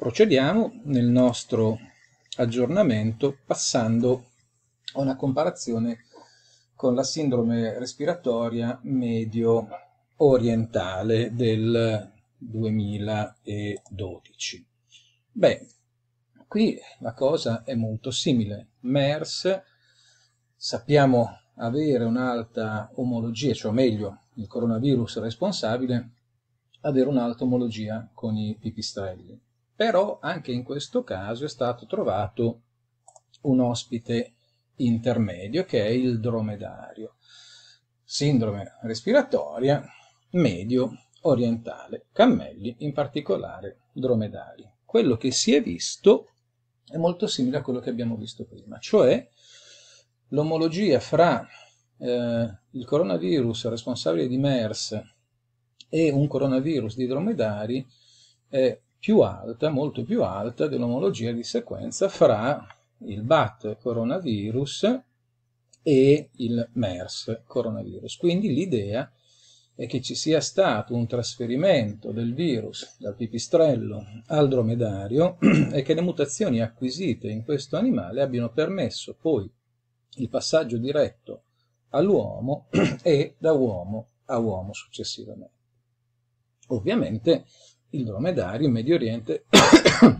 Procediamo nel nostro aggiornamento passando a una comparazione con la sindrome respiratoria medio orientale del 2012. Beh, qui la cosa è molto simile. MERS sappiamo avere un'alta omologia, cioè meglio, il coronavirus responsabile, avere un'alta omologia con i pipistrelli però anche in questo caso è stato trovato un ospite intermedio che è il dromedario, sindrome respiratoria medio orientale, cammelli in particolare dromedari. Quello che si è visto è molto simile a quello che abbiamo visto prima, cioè l'omologia fra eh, il coronavirus responsabile di MERS e un coronavirus di dromedari è più alta, molto più alta dell'omologia di sequenza fra il BAT coronavirus e il MERS coronavirus. Quindi l'idea è che ci sia stato un trasferimento del virus dal pipistrello al dromedario e che le mutazioni acquisite in questo animale abbiano permesso poi il passaggio diretto all'uomo e da uomo a uomo successivamente. Ovviamente il dromedario in Medio Oriente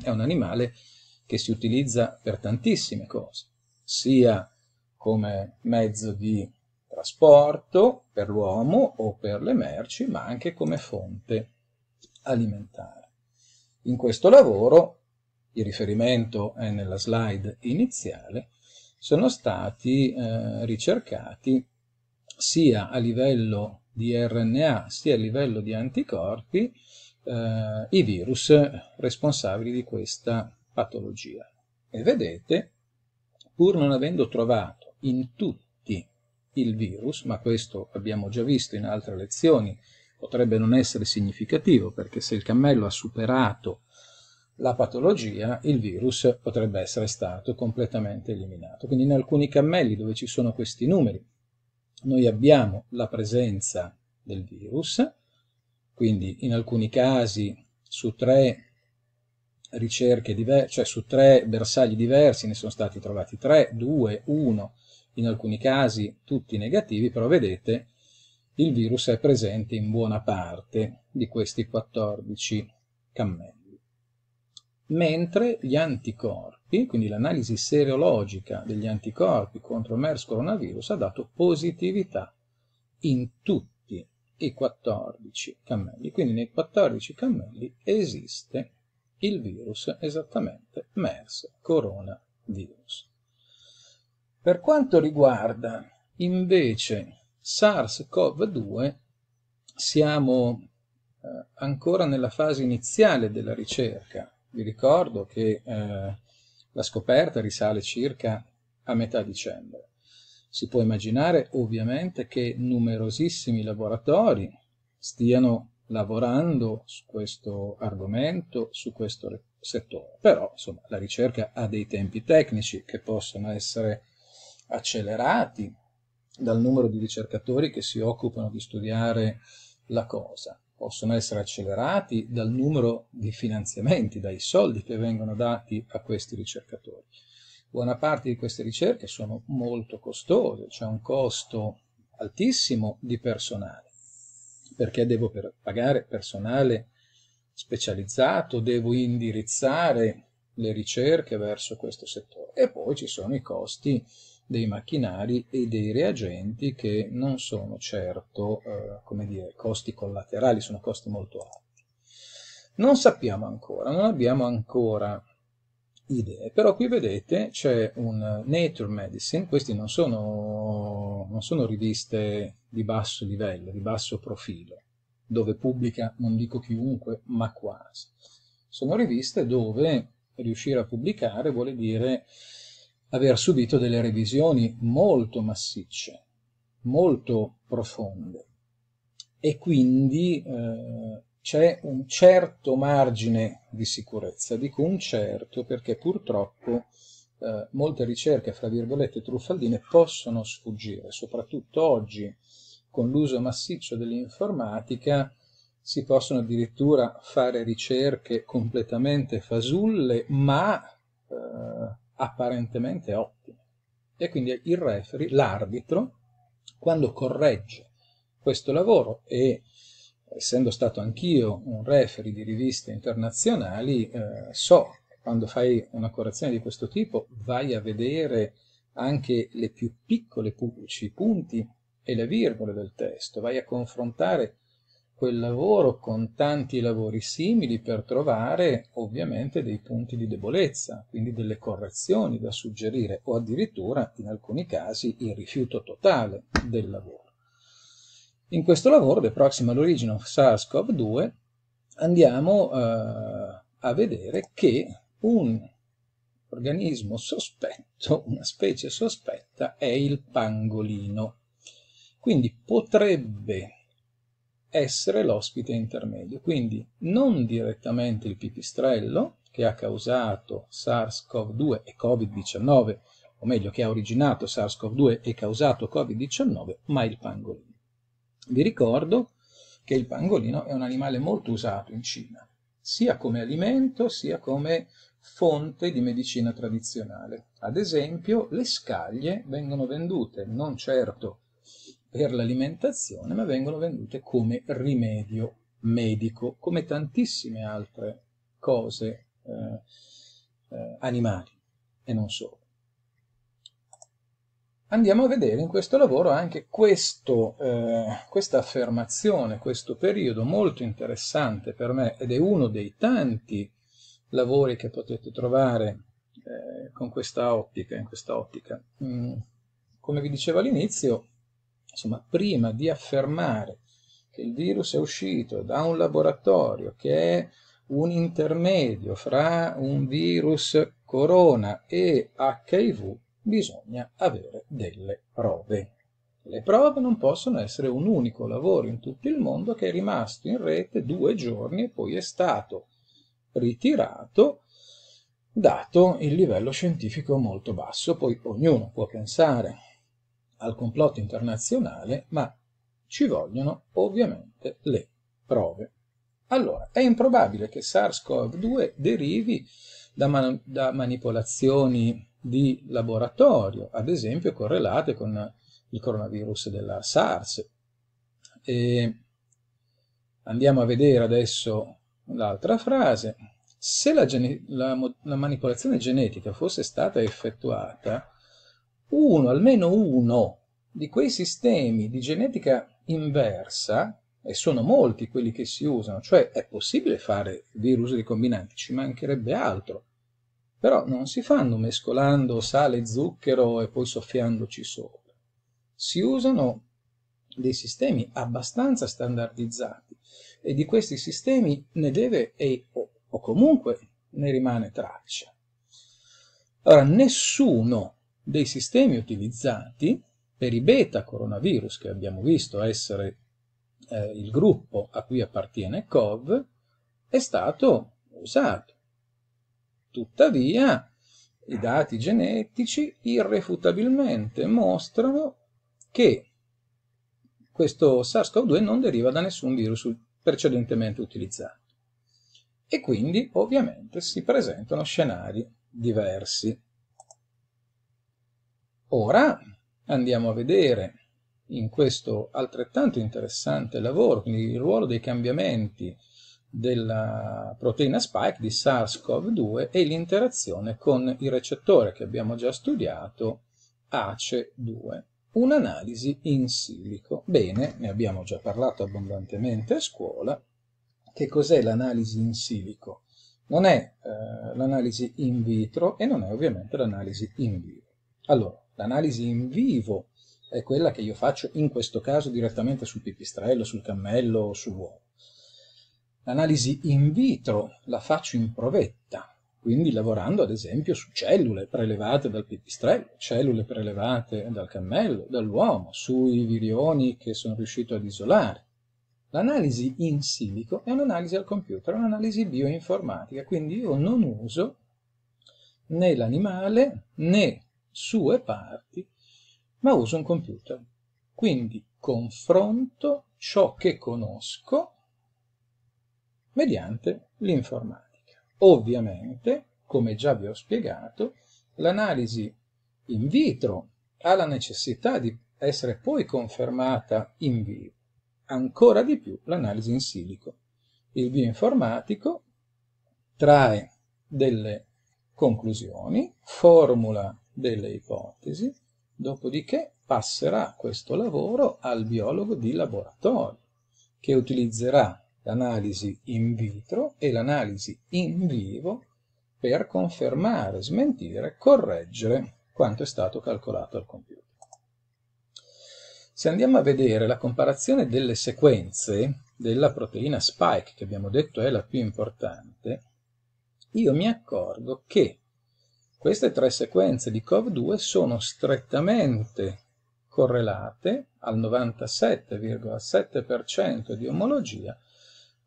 è un animale che si utilizza per tantissime cose, sia come mezzo di trasporto per l'uomo o per le merci, ma anche come fonte alimentare. In questo lavoro, il riferimento è nella slide iniziale, sono stati eh, ricercati sia a livello di RNA sia a livello di anticorpi eh, i virus responsabili di questa patologia. E vedete, pur non avendo trovato in tutti il virus, ma questo abbiamo già visto in altre lezioni, potrebbe non essere significativo perché se il cammello ha superato la patologia, il virus potrebbe essere stato completamente eliminato. Quindi in alcuni cammelli dove ci sono questi numeri, noi abbiamo la presenza del virus, quindi in alcuni casi su tre ricerche diverse, cioè su tre bersagli diversi ne sono stati trovati tre, due, uno, in alcuni casi tutti negativi, però vedete il virus è presente in buona parte di questi 14 cammelli. Mentre gli anticorpi, quindi l'analisi serologica degli anticorpi contro MERS coronavirus ha dato positività in tutti i 14 cammelli. Quindi nei 14 cammelli esiste il virus, esattamente MERS coronavirus. Per quanto riguarda invece SARS-CoV-2, siamo eh, ancora nella fase iniziale della ricerca. Vi ricordo che eh, la scoperta risale circa a metà dicembre. Si può immaginare ovviamente che numerosissimi laboratori stiano lavorando su questo argomento, su questo settore. Però insomma, la ricerca ha dei tempi tecnici che possono essere accelerati dal numero di ricercatori che si occupano di studiare la cosa. Possono essere accelerati dal numero di finanziamenti, dai soldi che vengono dati a questi ricercatori. Buona parte di queste ricerche sono molto costose, c'è cioè un costo altissimo di personale, perché devo per pagare personale specializzato, devo indirizzare le ricerche verso questo settore. E poi ci sono i costi dei macchinari e dei reagenti che non sono certo, eh, come dire, costi collaterali, sono costi molto alti. Non sappiamo ancora, non abbiamo ancora idee. Però qui vedete c'è un eh, Nature Medicine, questi non sono, non sono riviste di basso livello, di basso profilo, dove pubblica non dico chiunque, ma quasi. Sono riviste dove riuscire a pubblicare vuole dire aver subito delle revisioni molto massicce, molto profonde e quindi eh, c'è un certo margine di sicurezza, dico un certo perché purtroppo eh, molte ricerche, fra virgolette, truffaldine possono sfuggire, soprattutto oggi con l'uso massiccio dell'informatica si possono addirittura fare ricerche completamente fasulle ma eh, apparentemente ottime. E quindi il referee, l'arbitro, quando corregge questo lavoro e essendo stato anch'io un referee di riviste internazionali, eh, so che quando fai una correzione di questo tipo vai a vedere anche le più piccole pubblici, i punti e le virgole del testo, vai a confrontare quel lavoro con tanti lavori simili per trovare ovviamente dei punti di debolezza, quindi delle correzioni da suggerire o addirittura in alcuni casi il rifiuto totale del lavoro. In questo lavoro, The Proximal Origin of SARS-CoV-2, andiamo eh, a vedere che un organismo sospetto, una specie sospetta, è il pangolino. Quindi potrebbe essere l'ospite intermedio, quindi non direttamente il pipistrello che ha causato SARS-CoV-2 e Covid-19, o meglio che ha originato SARS-CoV-2 e causato Covid-19, ma il pangolino. Vi ricordo che il pangolino è un animale molto usato in Cina, sia come alimento sia come fonte di medicina tradizionale. Ad esempio le scaglie vengono vendute non certo per l'alimentazione, ma vengono vendute come rimedio medico, come tantissime altre cose eh, eh, animali e non solo andiamo a vedere in questo lavoro anche questo, eh, questa affermazione, questo periodo molto interessante per me ed è uno dei tanti lavori che potete trovare eh, con questa ottica, in questa ottica. Mm, come vi dicevo all'inizio, insomma, prima di affermare che il virus è uscito da un laboratorio che è un intermedio fra un virus corona e HIV, bisogna avere delle prove. Le prove non possono essere un unico lavoro in tutto il mondo che è rimasto in rete due giorni e poi è stato ritirato, dato il livello scientifico molto basso. Poi ognuno può pensare al complotto internazionale, ma ci vogliono ovviamente le prove. Allora, è improbabile che SARS-CoV-2 derivi da, man da manipolazioni di laboratorio, ad esempio correlate con il coronavirus della SARS. E andiamo a vedere adesso l'altra frase. Se la, la, la, manipolazione genetica fosse stata effettuata, uno, almeno uno, di quei sistemi di genetica inversa, e sono molti quelli che si usano, cioè è possibile fare virus ricombinanti, ci mancherebbe altro, però non si fanno mescolando sale e zucchero e poi soffiandoci sopra. Si usano dei sistemi abbastanza standardizzati e di questi sistemi ne deve e, o, o comunque ne rimane traccia. Allora, nessuno dei sistemi utilizzati per i beta coronavirus, che abbiamo visto essere eh, il gruppo a cui appartiene COV, è stato usato. Tuttavia, i dati genetici irrefutabilmente mostrano che questo SARS-CoV-2 non deriva da nessun virus precedentemente utilizzato. E quindi, ovviamente, si presentano scenari diversi. Ora andiamo a vedere in questo altrettanto interessante lavoro, quindi il ruolo dei cambiamenti della proteina spike di SARS-CoV-2 e l'interazione con il recettore che abbiamo già studiato ACE2. Un'analisi in silico. Bene, ne abbiamo già parlato abbondantemente a scuola. Che cos'è l'analisi in silico? Non è eh, l'analisi in vitro e non è ovviamente l'analisi in vivo. Allora, l'analisi in vivo è quella che io faccio in questo caso direttamente sul pipistrello, sul cammello o sull'uovo. L'analisi in vitro la faccio in provetta, quindi lavorando ad esempio su cellule prelevate dal pipistrello, cellule prelevate dal cammello, dall'uomo, sui virioni che sono riuscito ad isolare. L'analisi in silico è un'analisi al computer, un'analisi bioinformatica, quindi io non uso né l'animale né sue parti, ma uso un computer. Quindi confronto ciò che conosco mediante l'informatica. Ovviamente, come già vi ho spiegato, l'analisi in vitro ha la necessità di essere poi confermata in vivo, ancora di più l'analisi in silico. Il bioinformatico trae delle conclusioni, formula delle ipotesi, dopodiché passerà questo lavoro al biologo di laboratorio, che utilizzerà l'analisi in vitro e l'analisi in vivo per confermare, smentire, correggere quanto è stato calcolato al computer. Se andiamo a vedere la comparazione delle sequenze della proteina spike, che abbiamo detto è la più importante, io mi accorgo che queste tre sequenze di COV2 sono strettamente correlate al 97,7% di omologia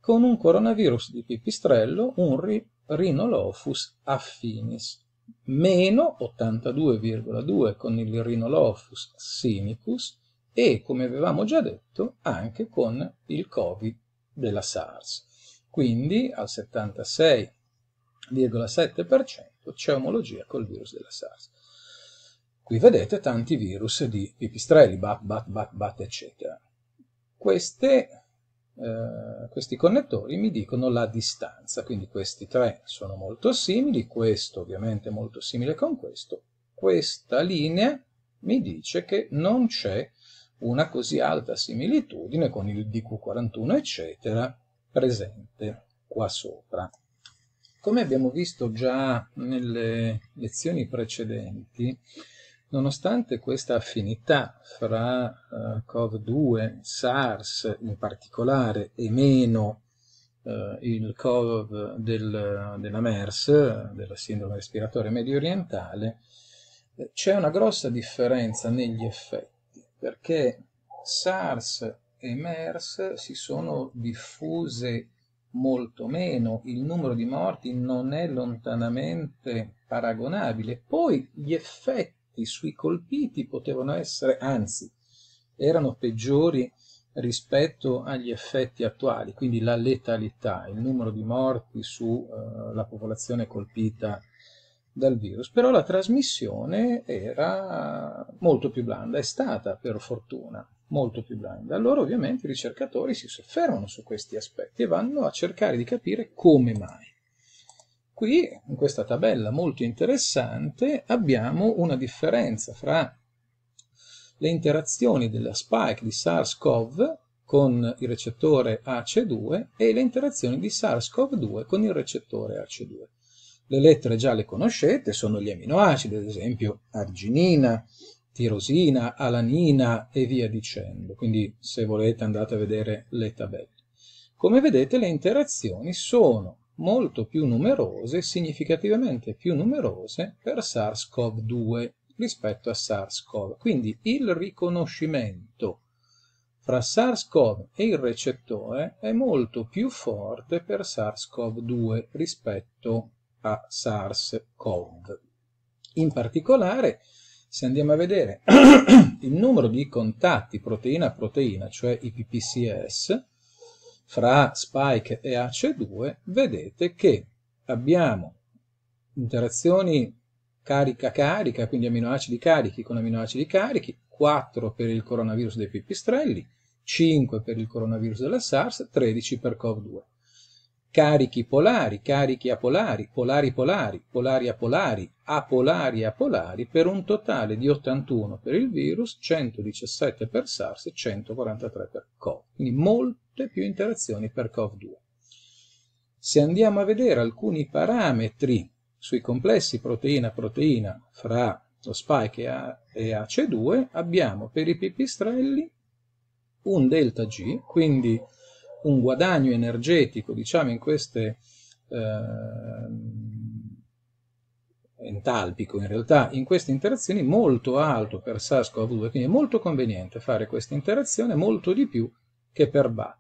con un coronavirus di pipistrello, un ri Rhinolophus affinis, meno 82,2 con il Rhinolophus sinicus e, come avevamo già detto, anche con il Covid della SARS. Quindi al 76,7% c'è omologia col virus della SARS. Qui vedete tanti virus di pipistrelli, bat, bat, bat, bat, eccetera. Queste eh, questi connettori mi dicono la distanza, quindi questi tre sono molto simili, questo ovviamente è molto simile con questo, questa linea mi dice che non c'è una così alta similitudine con il DQ41 eccetera presente qua sopra. Come abbiamo visto già nelle lezioni precedenti, Nonostante questa affinità fra eh, COV2, SARS in particolare, e meno eh, il Covid del, della MERS, della sindrome respiratoria medio orientale, eh, c'è una grossa differenza negli effetti, perché SARS e MERS si sono diffuse molto meno, il numero di morti non è lontanamente paragonabile, poi gli effetti i suoi colpiti potevano essere, anzi, erano peggiori rispetto agli effetti attuali, quindi la letalità, il numero di morti sulla eh, uh, popolazione colpita dal virus, però la trasmissione era molto più blanda, è stata per fortuna molto più blanda. Allora ovviamente i ricercatori si soffermano su questi aspetti e vanno a cercare di capire come mai. Qui, in questa tabella molto interessante, abbiamo una differenza fra le interazioni della spike di SARS-CoV con il recettore AC2 e le interazioni di SARS-CoV-2 con il recettore AC2. Le lettere già le conoscete, sono gli aminoacidi, ad esempio arginina, tirosina, alanina e via dicendo. Quindi se volete andate a vedere le tabelle. Come vedete le interazioni sono molto più numerose, significativamente più numerose per SARS-CoV-2 rispetto a SARS-CoV. Quindi il riconoscimento fra SARS-CoV e il recettore è molto più forte per SARS-CoV-2 rispetto a SARS-CoV. In particolare, se andiamo a vedere il numero di contatti proteina a proteina, cioè i PPCS, fra Spike e AC2 vedete che abbiamo interazioni carica-carica, quindi aminoacidi carichi con aminoacidi carichi, 4 per il coronavirus dei pipistrelli, 5 per il coronavirus della SARS, 13 per COV2 carichi polari, carichi apolari, polari polari, polari apolari, apolari apolari, per un totale di 81 per il virus, 117 per SARS e 143 per COV. Quindi molte più interazioni per COV2. Se andiamo a vedere alcuni parametri sui complessi proteina-proteina fra lo spike e AC2, abbiamo per i pipistrelli un delta G, quindi un guadagno energetico, diciamo, in queste eh, entalpico in realtà, in queste interazioni molto alto per SARS-CoV-2, quindi è molto conveniente fare questa interazione molto di più che per BAT.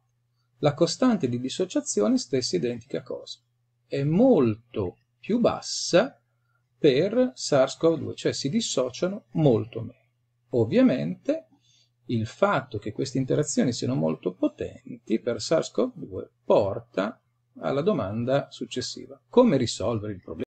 La costante di dissociazione stessa identica cosa, è molto più bassa per SARS-CoV-2, cioè si dissociano molto meno. Ovviamente il fatto che queste interazioni siano molto potenti per SARS-CoV-2 porta alla domanda successiva: come risolvere il problema?